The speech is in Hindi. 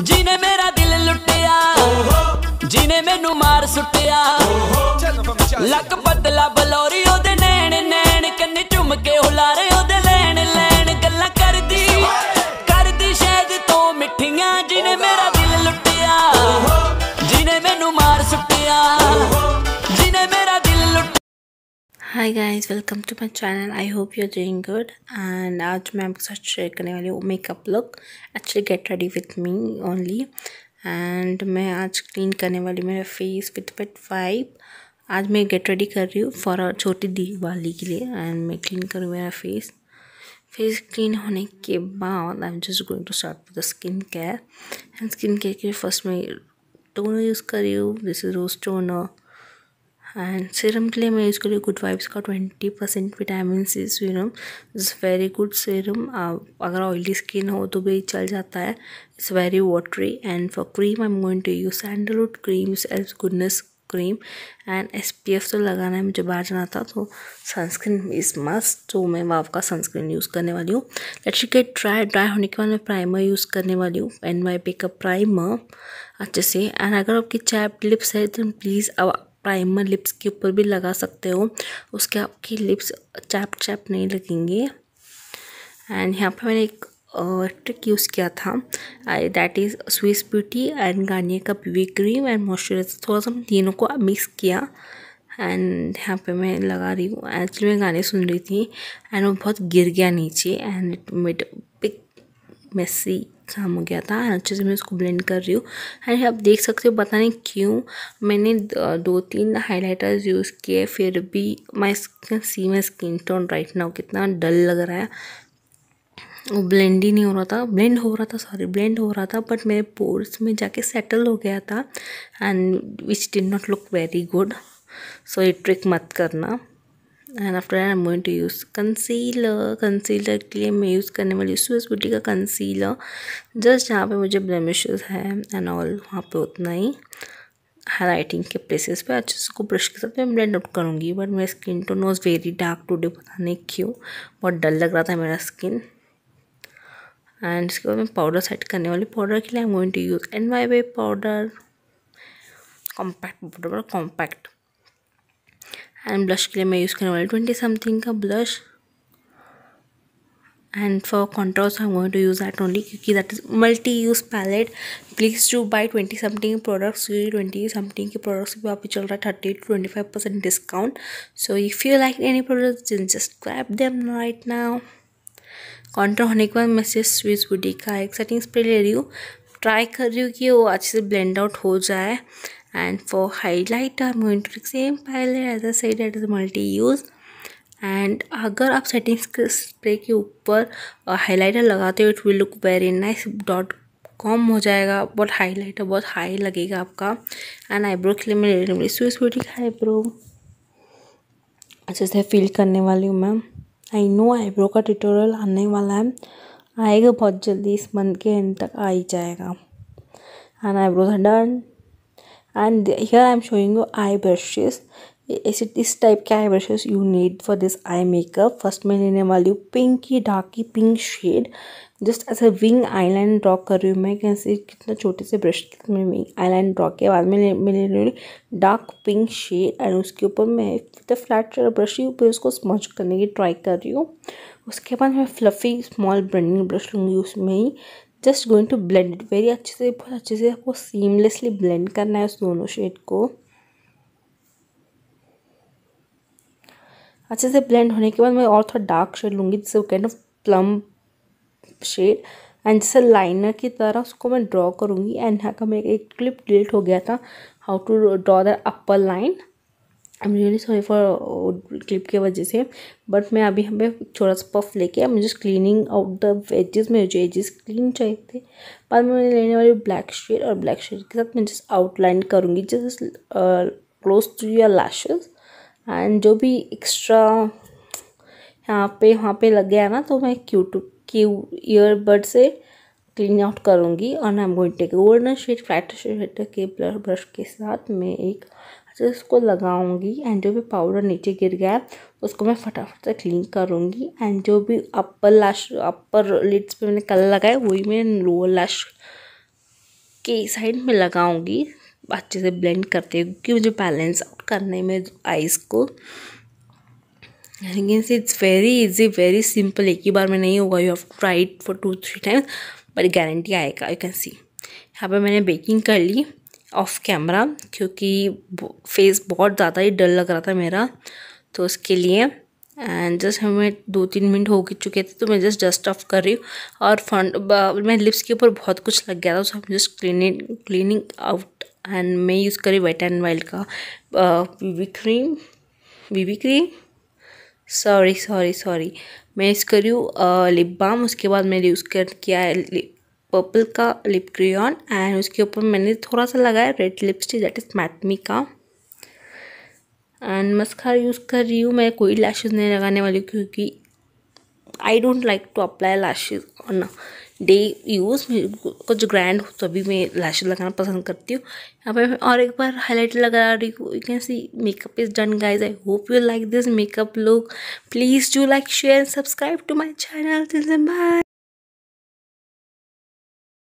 ਜਿਨੇ ਮੇਰਾ ਦਿਲ ਲੁੱਟਿਆ ਜਿਨੇ ਮੈਨੂੰ ਮਾਰ ਸੁੱਟਿਆ ਲੱਕ ਬਦਲਾ ਬਲੋਰੀ ਉਹਦੇ ਨੈਣ ਨੈਣ ਕੰਨੇ ਝੁਮਕੇ ਹੁਲਾਰੇ ਉਹਦੇ hi guys welcome to my channel I hope you are doing good and आज मैं आपके साथ शेयर करने वाली हूँ makeup look actually get ready with me only and मैं आज क्लीन करने वाली मेरा फेस विथ पेट वाइप आज मैं गेट रेडी कर रही हूँ फॉर छोटी दिवाली के लिए एंड मैं क्लीन करूँ मेरा फेस फेस क्लीन होने के बाद I am just going to start with the skin care and skin care के लिए फर्स्ट मैं टोनर यूज़ कर रही हूँ this is rose toner and serum के लिए मैं यूज़ करी गुड वाइब्स का twenty percent vitamin C serum is very good serum अगर ऑयली स्किन हो तो भी चल जाता है it's very watery and for cream I am going to use sandalwood cream else goodness cream and S P F तो लगाना है मुझे बाहर जाना था तो सनस्क्रीन इज़ मस्ट तो मैं वाव का सनस्क्रीन यूज़ करने वाली हूँ लेट्स गेट ड्राई ड्राई होने के बाद मैं प्राइमर यूज़ करने वाली हूँ एंड माई पिकअप प्राइमर अच्छे से एंड अगर आपकी चैप लिप्स है तो प्लीज़ अब प्राइमर लिप्स के ऊपर भी लगा सकते हो उसके आपकी लिप्स चैप चैप नहीं लगेंगे एंड यहाँ पे मैंने एक ट्रिक यूज़ किया था that is Swiss beauty and Garnier का बीवी क्रीम एंड मॉइस्चराइजर थोड़ा सा तीनों को मिक्स किया एंड यहाँ पे मैं लगा रही हूँ एक्चुअली मैं गाने सुन रही थी एंड वो बहुत गिर गया नीचे and it made big messy शाम हो गया था एंड अच्छे से मैं उसको ब्लेंड कर रही हूँ एंड आप देख सकते हो पता नहीं क्यों मैंने दो तीन हाइलाइटर्स यूज़ किए फिर भी my see my skin tone right now कितना डल लग रहा है वो ब्लेंड ही नहीं हो रहा था ब्लेंड हो रहा था सॉरी ब्लेंड हो रहा था बट मेरे पोर्स में जाके सेटल हो गया था and which didn't not look very good so ये ट्रिक मत करना and after I am going to use concealer concealer के लिए मैं यूज़ करने वाली हूँ इस ब्यूटी का कंसीलर जस्ट जहाँ पे मुझे ब्लेमिशेस है एंड ऑल वहाँ पे उतना ही हाईलाइटिंग के प्लेसेस पे अच्छे से को ब्रश के साथ मैं ब्लेंड आउट करूँगी बट मेरा skin tone was very dark today पता नहीं क्यों बहुत डल लग रहा था मेरा स्किन एंड इसके बाद मैं पाउडर सेट करने वाली पाउडर के लिए I am going to use N Y way powder compact powder compact and blush के लिए मैं यूज़ करने वाली ट्वेंटी समथिंग का blush and and I am going to use that only क्योंकि that is multi use palette please to buy twenty something products products twenty something के प्रोडक्ट्स भी आप चल रहा है thirty to twenty five percent discount so if you like any product just grab them right now contour होने के बाद मैं सिर्फ स्विस वुडी का एक सेटिंग स्प्रे ले रही हूँ ट्राई कर रही हूँ कि वो अच्छे से ब्लेंड आउट हो जाए and for highlighter I'm going to take same palette as I said it is multi-use and अगर आप के स्प्रे के ऊपर हाईलाइटर लगाते हो it will look very nice dot com हो जाएगा बहुत हाइलाइटर बहुत हाई लगेगा आपका एंड आईब्रो के लिए मैं रेडी लूँगी स्वीट स्वीटी का आईब्रो अच्छे से फील करने वाली हूँ मैम आई नो आईब्रो का ट्यूटोरियल आने वाला है आएगा बहुत जल्दी इस मंथ के एंड तक आ ही जाएगा and eyebrows are done and here i'm showing you eye brushes is it this type के आई brushes you need for this eye makeup first मैं लेने वाली हूँ pink ये darky pink shade just as a wing eyeliner draw कर रही हूँ मैं कैसे कितना छोटे से ब्रश में wing eyeliner draw किया बाद में मैं ले रही हूँ dark pink shade और उसके ऊपर मैं तो फ्लैट ब्रश ही ऊपर उसको स्मच करने की ट्राई कर रही हूँ उसके बाद मैं फ्लफ़ी स्मॉल ब्रेंडिंग ब्रश लूँगी उसमें ही just going to blend it very अच्छे से बहुत अच्छे से आपको सीमलेसली ब्लेंड करना है उस दोनों शेड को अच्छे से ब्लेंड होने के बाद मैं और थोड़ा डार्क शेड लूँगी जिससे वो ऑफ प्लम शेड एंड जैसे लाइनर की तरह उसको मैं ड्रॉ करूँगी एंड यहाँ का मेरा एक क्लिप डिलीट हो गया था how to draw the upper line I am really sorry for clip के वजह से बट मैं अभी हमें थोड़ा सा पफ लेके मुझे क्लीनिंग आउट द एजेस में जो एजेस क्लीन चाहिए थे बाद में मैंने लेने वाली ब्लैक शेड और ब्लैक शेड के साथ मैं जस्ट आउटलाइन करूँगी just close to your lashes and जो भी एक्स्ट्रा यहाँ पे वहाँ पे लग गया ना तो मैं क्यू टू क्यू ईयरबड से क्लीन आउट करूँगी और I am going take golden shade flat shade के ब्रश के साथ मैं एक उसको तो लगाऊंगी एंड जो भी पाउडर नीचे गिर गया है उसको मैं फटाफट से क्लीन करूँगी एंड जो भी अपर लैश अपर लिड्स पे मैंने कलर लगाया वही मैं लोअर लैश के साइड में लगाऊंगी अच्छे से ब्लेंड करते हुए क्योंकि मुझे बैलेंस आउट करने में आइज़ को लेकिन it's very easy very simple एक ही बार में नहीं होगा you have tried for two three times but guarantee आएगा यू कैन सी यहाँ पर मैंने बेकिंग कर ली ऑफ कैमरा क्योंकि फेस बहुत ज़्यादा ही डल लग रहा था मेरा तो उसके लिए एंड जस्ट हमें दो तीन मिनट हो चुके थे तो मैं जस्ट डस्ट ऑफ कर रही हूँ और फ्रंट मैं लिप्स के ऊपर बहुत कुछ लग गया था सो हम just cleaning cleaning out and मैं यूज़ करी वेट एंड वाइल्ड का BB cream BB cream sorry sorry sorry मैं यूज़ करी हूँ लिप बाम उसके बाद मैंने यूज़ कर किया है पर्पल का लिप क्रियॉन एंड उसके ऊपर मैंने थोड़ा सा लगाया रेड लिपस्टिक दैट इज़ मैथमी का एंड मस्कार यूज़ कर रही हूँ मैं कोई लैशेज़ नहीं लगाने वाली क्योंकि I don't like to apply lashes on day use कुछ ग्रैंड हो तभी मैं लैशेज लगाना पसंद करती हूँ यहाँ पर और एक बार हाईलाइट लगा रही हूँ you can see makeup is done guys I hope you like this makeup look please do like share and subscribe to my channel bye